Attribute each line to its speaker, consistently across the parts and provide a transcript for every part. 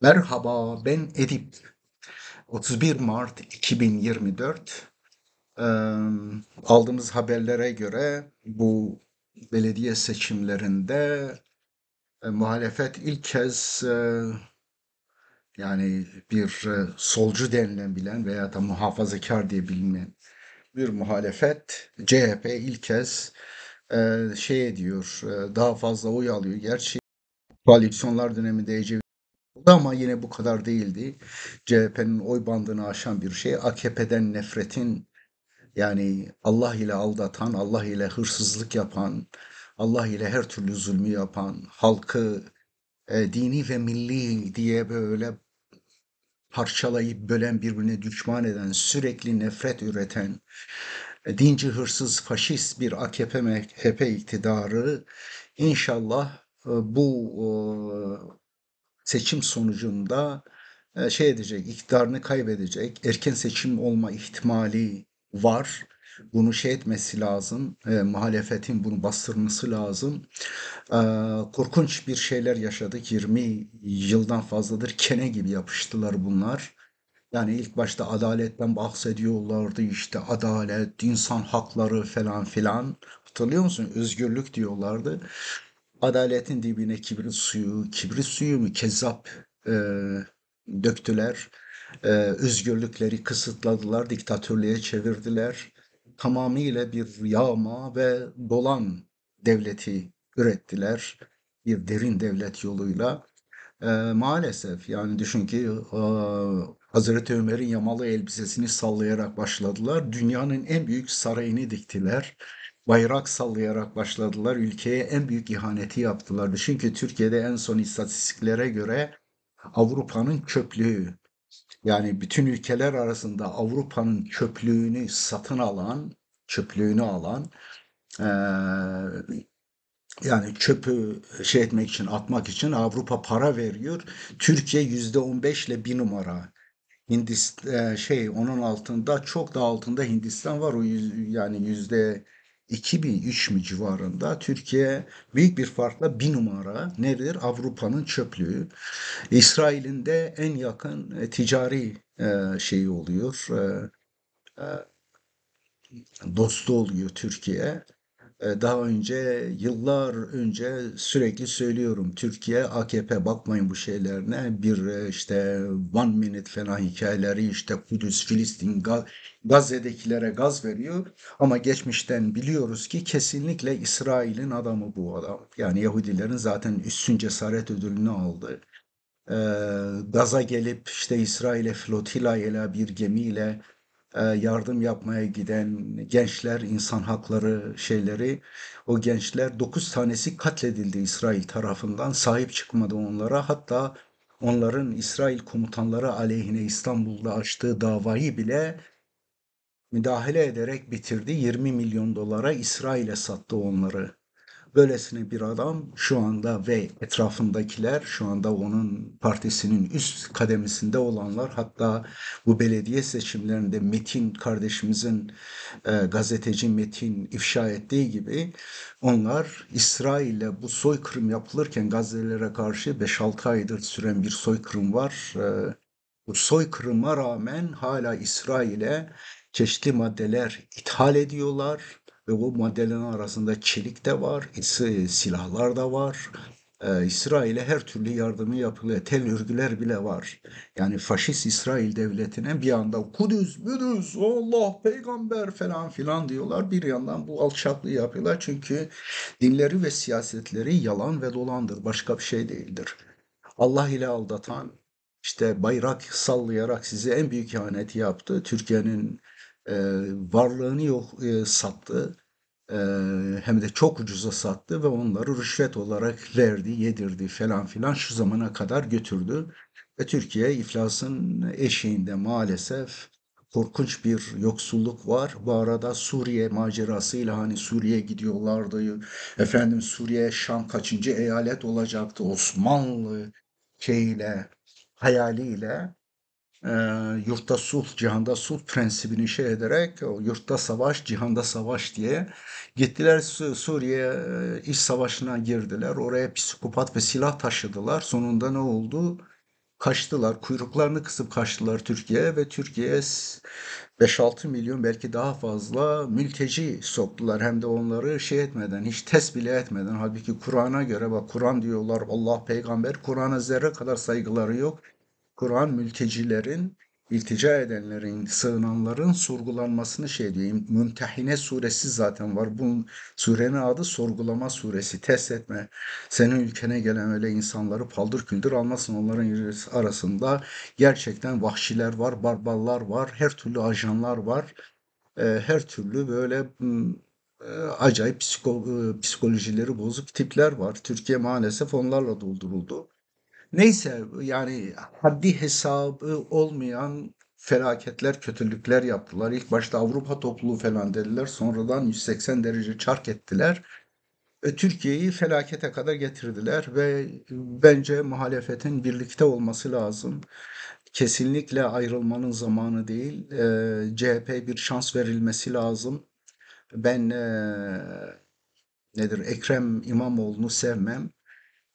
Speaker 1: Merhaba ben Edip. 31 Mart 2024 aldığımız haberlere göre bu belediye seçimlerinde e, muhalefet ilk kez yani bir e, solcu denilebilen veya da muhafazakar diye bilinen bir muhalefet CHP ilk kez şey ediyor daha fazla oy alıyor. Gerçi koalisyonlar döneminde Ecevit ama yine bu kadar değildi. CHP'nin oy bandını aşan bir şey AKP'den nefretin yani Allah ile aldatan, Allah ile hırsızlık yapan, Allah ile her türlü zulmü yapan, halkı e, dini ve milli diye böyle parçalayıp bölen birbirine düşman eden, sürekli nefret üreten, e, dinci hırsız faşist bir AKP MHP iktidarı inşallah e, bu e, seçim sonucunda e, şey edecek, iktidarını kaybedecek, erken seçim olma ihtimali var. Bunu şey etmesi lazım, e, muhalefetin bunu bastırması lazım. E, korkunç bir şeyler yaşadık, 20 yıldan fazladır kene gibi yapıştılar bunlar. Yani ilk başta adaletten bahsediyorlardı işte adalet, insan hakları falan filan. Hatırlıyor musun? Özgürlük diyorlardı. Adaletin dibine kibrit suyu, kibrit suyu mu kezap e, döktüler. E, özgürlükleri kısıtladılar, diktatörlüğe çevirdiler. Tamamıyla bir yağma ve dolan devleti ürettiler. Bir derin devlet yoluyla. E, maalesef yani düşün ki e, Hazreti Ömer'in yamalı elbisesini sallayarak başladılar. Dünyanın en büyük sarayını diktiler bayrak sallayarak başladılar. Ülkeye en büyük ihaneti yaptılar. Çünkü Türkiye'de en son istatistiklere göre Avrupa'nın çöplüğü yani bütün ülkeler arasında Avrupa'nın çöplüğünü satın alan, çöplüğünü alan ee, yani çöpü şey etmek için atmak için Avrupa para veriyor. Türkiye yüzde on ile bir numara. Hindistan şey onun altında çok da altında Hindistan var o yüz, yani yüzde 2003 mi civarında Türkiye büyük bir farkla bir numara nedir? Avrupa'nın çöplüğü. İsrail'in de en yakın e, ticari e, şeyi oluyor. E, dostu oluyor Türkiye. Ee, daha önce yıllar önce sürekli söylüyorum Türkiye AKP bakmayın bu şeylerine bir e, işte one minute falan hikayeleri işte Kudüs, Filistin, Gazze'dekilere gaz veriyor ama geçmişten biliyoruz ki kesinlikle İsrail'in adamı bu adam. Yani Yahudilerin zaten üstün cesaret ödülünü aldı. Ee, Gaz'a gelip işte İsrail'e flotilla ile bir gemiyle e, yardım yapmaya giden gençler, insan hakları şeyleri, o gençler dokuz tanesi katledildi İsrail tarafından. Sahip çıkmadı onlara. Hatta onların İsrail komutanları aleyhine İstanbul'da açtığı davayı bile müdahale ederek bitirdi. 20 milyon dolara İsrail'e sattı onları. Böylesine bir adam şu anda ve etrafındakiler şu anda onun partisinin üst kademesinde olanlar hatta bu belediye seçimlerinde Metin kardeşimizin e, gazeteci Metin ifşa ettiği gibi onlar İsrail'e bu soykırım yapılırken Gazze'lere karşı 5-6 aydır süren bir soykırım var. E, bu soykırıma rağmen hala İsrail'e çeşitli maddeler ithal ediyorlar ve bu maddelerin arasında çelik de var, silahlar da var. Ee, İsrail'e her türlü yardımı yapılıyor. Tel örgüler bile var. Yani faşist İsrail devletine bir anda Kudüs, Müdüs, Allah, peygamber falan filan diyorlar. Bir yandan bu alçaklığı yapıyorlar. Çünkü dinleri ve siyasetleri yalan ve dolandır. Başka bir şey değildir. Allah ile aldatan, işte bayrak sallayarak size en büyük ihaneti yaptı. Türkiye'nin e, varlığını yok e, sattı hem de çok ucuza sattı ve onları rüşvet olarak verdi, yedirdi falan filan şu zamana kadar götürdü. Ve Türkiye iflasın eşiğinde maalesef korkunç bir yoksulluk var. Bu arada Suriye macerasıyla hani Suriye gidiyorlardı. Efendim Suriye Şam kaçıncı eyalet olacaktı? Osmanlı şeyle, hayaliyle e, yurtta sulh, cihanda sulh prensibini şey ederek yurtta savaş, cihanda savaş diye gittiler Suriye e, iş savaşına girdiler. Oraya psikopat ve silah taşıdılar. Sonunda ne oldu? Kaçtılar, kuyruklarını kısıp kaçtılar Türkiye'ye ve Türkiye'ye 5-6 milyon belki daha fazla mülteci soktular. Hem de onları şey etmeden, hiç test bile etmeden. Halbuki Kur'an'a göre bak Kur'an diyorlar, Allah peygamber, Kur'an'a zerre kadar saygıları yok. Kur'an mültecilerin, iltica edenlerin, sığınanların sorgulanmasını şey diyeyim. Mümtehine suresi zaten var. Bu surenin adı sorgulama suresi. Test etme. Senin ülkene gelen öyle insanları paldır küldür almasın. Onların arasında gerçekten vahşiler var, barbarlar var, her türlü ajanlar var. Ee, her türlü böyle hmm, e, acayip e, psikolojileri bozuk tipler var. Türkiye maalesef onlarla dolduruldu. Neyse yani haddi hesabı olmayan felaketler, kötülükler yaptılar. İlk başta Avrupa topluluğu falan dediler. Sonradan 180 derece çark ettiler. E, Türkiye'yi felakete kadar getirdiler ve bence muhalefetin birlikte olması lazım. Kesinlikle ayrılmanın zamanı değil. E, CHP bir şans verilmesi lazım. Ben e, nedir Ekrem İmamoğlu'nu sevmem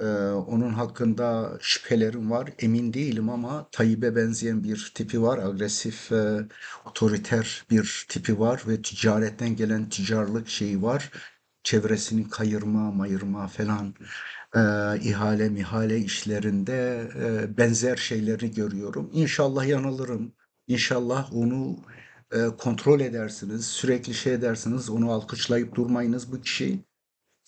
Speaker 1: ee, onun hakkında şüphelerim var. Emin değilim ama Tayyip'e benzeyen bir tipi var. Agresif, e, otoriter bir tipi var ve ticaretten gelen ticarlık şeyi var. Çevresini kayırma, mayırma falan e, ihale mihale işlerinde e, benzer şeyleri görüyorum. İnşallah yanılırım. İnşallah onu e, kontrol edersiniz, sürekli şey edersiniz, onu alkışlayıp durmayınız bu kişiyi.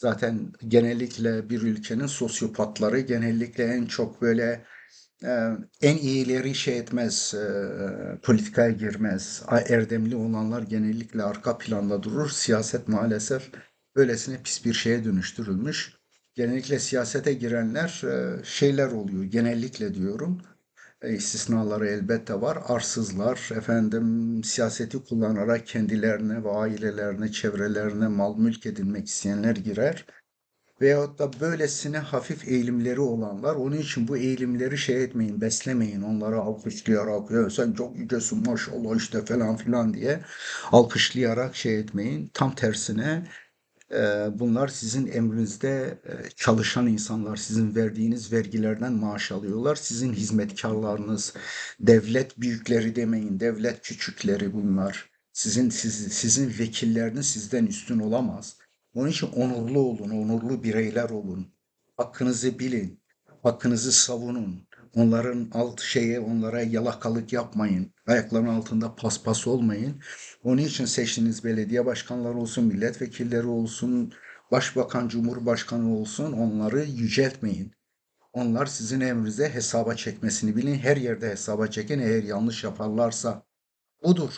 Speaker 1: Zaten genellikle bir ülkenin sosyopatları genellikle en çok böyle e, en iyileri şey etmez, e, politikaya girmez. Erdemli olanlar genellikle arka planda durur. Siyaset maalesef böylesine pis bir şeye dönüştürülmüş. Genellikle siyasete girenler e, şeyler oluyor, genellikle diyorum istisnaları elbette var. Arsızlar efendim siyaseti kullanarak kendilerine ve ailelerine, çevrelerine mal mülk edinmek isteyenler girer. Veyahut da böylesine hafif eğilimleri olanlar. Onun için bu eğilimleri şey etmeyin, beslemeyin. Onları alkışlayarak ya sen çok yücesin maşallah işte falan filan diye alkışlayarak şey etmeyin. Tam tersine ee, bunlar sizin emrinizde e, çalışan insanlar, sizin verdiğiniz vergilerden maaş alıyorlar. Sizin hizmetkarlarınız, devlet büyükleri demeyin, devlet küçükleri bunlar. Sizin siz, sizin vekilleriniz sizden üstün olamaz. Onun için onurlu olun, onurlu bireyler olun. Hakkınızı bilin, hakkınızı savunun. Onların alt şeye onlara yalakalık yapmayın. Ayaklarının altında paspas olmayın. Onun için seçtiğiniz belediye başkanları olsun, milletvekilleri olsun, başbakan, cumhurbaşkanı olsun onları yüceltmeyin. Onlar sizin emrinize hesaba çekmesini bilin. Her yerde hesaba çekin eğer yanlış yaparlarsa. Budur.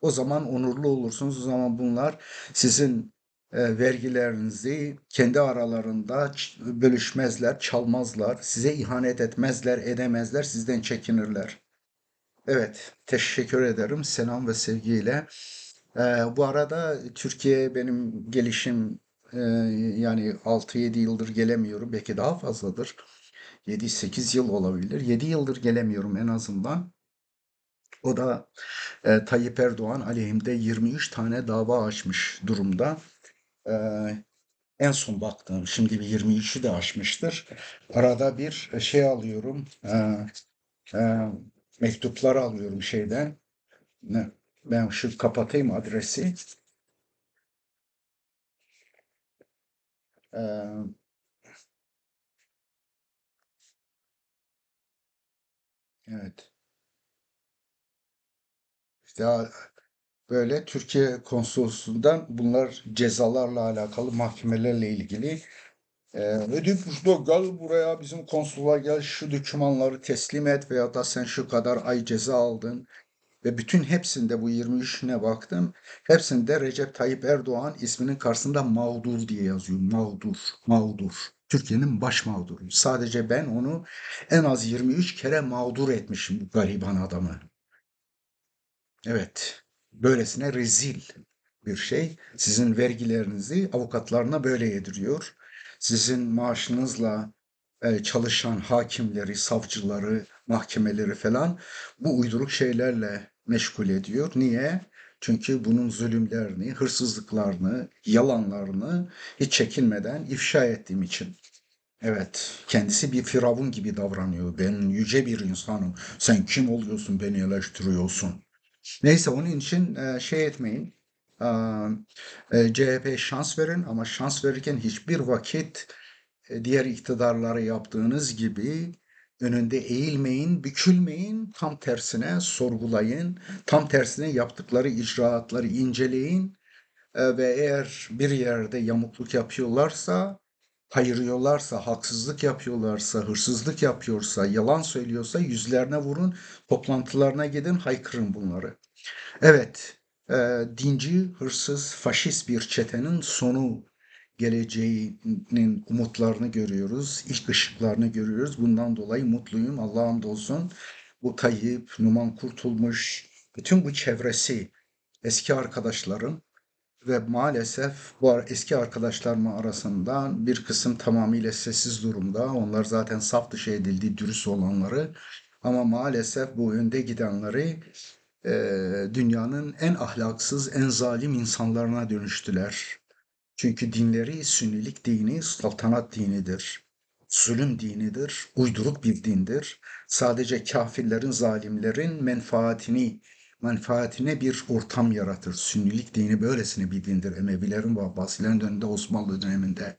Speaker 1: O zaman onurlu olursunuz. O zaman bunlar sizin e, vergilerinizi kendi aralarında bölüşmezler, çalmazlar, size ihanet etmezler, edemezler, sizden çekinirler. Evet, teşekkür ederim. Selam ve sevgiyle. E, bu arada Türkiye benim gelişim e, yani 6-7 yıldır gelemiyorum. Belki daha fazladır. 7-8 yıl olabilir. 7 yıldır gelemiyorum en azından. O da e, Tayyip Erdoğan aleyhimde 23 tane dava açmış durumda e, en son baktığım şimdi bir 23'ü de aşmıştır. Arada bir şey alıyorum. E, e, mektuplar alıyorum şeyden. Ne, ben şu kapatayım adresi. Ee, evet. İşte böyle Türkiye konsolosundan bunlar cezalarla alakalı mahkemelerle ilgili e, burada gel buraya bizim konsula gel şu dokümanları teslim et veya da sen şu kadar ay ceza aldın. Ve bütün hepsinde bu 23'üne baktım. Hepsinde Recep Tayyip Erdoğan isminin karşısında mağdur diye yazıyor. Mağdur, mağdur. Türkiye'nin baş mağduru. Sadece ben onu en az 23 kere mağdur etmişim bu gariban adamı. Evet böylesine rezil bir şey. Sizin vergilerinizi avukatlarına böyle yediriyor. Sizin maaşınızla e, çalışan hakimleri, savcıları, mahkemeleri falan bu uyduruk şeylerle meşgul ediyor. Niye? Çünkü bunun zulümlerini, hırsızlıklarını, yalanlarını hiç çekinmeden ifşa ettiğim için. Evet, kendisi bir firavun gibi davranıyor. Ben yüce bir insanım. Sen kim oluyorsun beni eleştiriyorsun? Neyse onun için e, şey etmeyin. E, CHP şans verin ama şans verirken hiçbir vakit e, diğer iktidarları yaptığınız gibi önünde eğilmeyin, bükülmeyin, tam tersine sorgulayın, tam tersine yaptıkları icraatları inceleyin ve eğer bir yerde yamukluk yapıyorlarsa, kayırıyorlarsa, haksızlık yapıyorlarsa, hırsızlık yapıyorsa, yalan söylüyorsa yüzlerine vurun, toplantılarına gidin, haykırın bunları. Evet, e, dinci, hırsız, faşist bir çetenin sonu geleceğinin umutlarını görüyoruz, ilk ışıklarını görüyoruz. Bundan dolayı mutluyum, Allah'ım dolsun. Bu Tayyip, Numan Kurtulmuş, bütün bu çevresi, eski arkadaşlarım ve maalesef bu eski arkadaşlarım arasında bir kısım tamamıyla sessiz durumda. Onlar zaten saf dışı edildi, dürüst olanları. Ama maalesef bu önde gidenleri e, dünyanın en ahlaksız, en zalim insanlarına dönüştüler. Çünkü dinleri sünnilik dini saltanat dinidir. Zulüm dinidir, uyduruk bir dindir. Sadece kafirlerin, zalimlerin menfaatini menfaatine bir ortam yaratır. Sünnilik dini böylesine bir dindir. Emevilerin ve Abbasilerin döneminde Osmanlı döneminde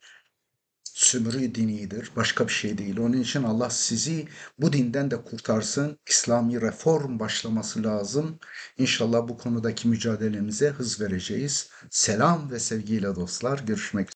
Speaker 1: sömürü dinidir. Başka bir şey değil. Onun için Allah sizi bu dinden de kurtarsın. İslami reform başlaması lazım. İnşallah bu konudaki mücadelemize hız vereceğiz. Selam ve sevgiyle dostlar. Görüşmek üzere.